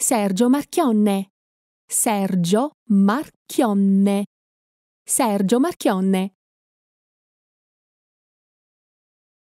Sergio Marchionne. Sergio Marchionne. Sergio Marchionne.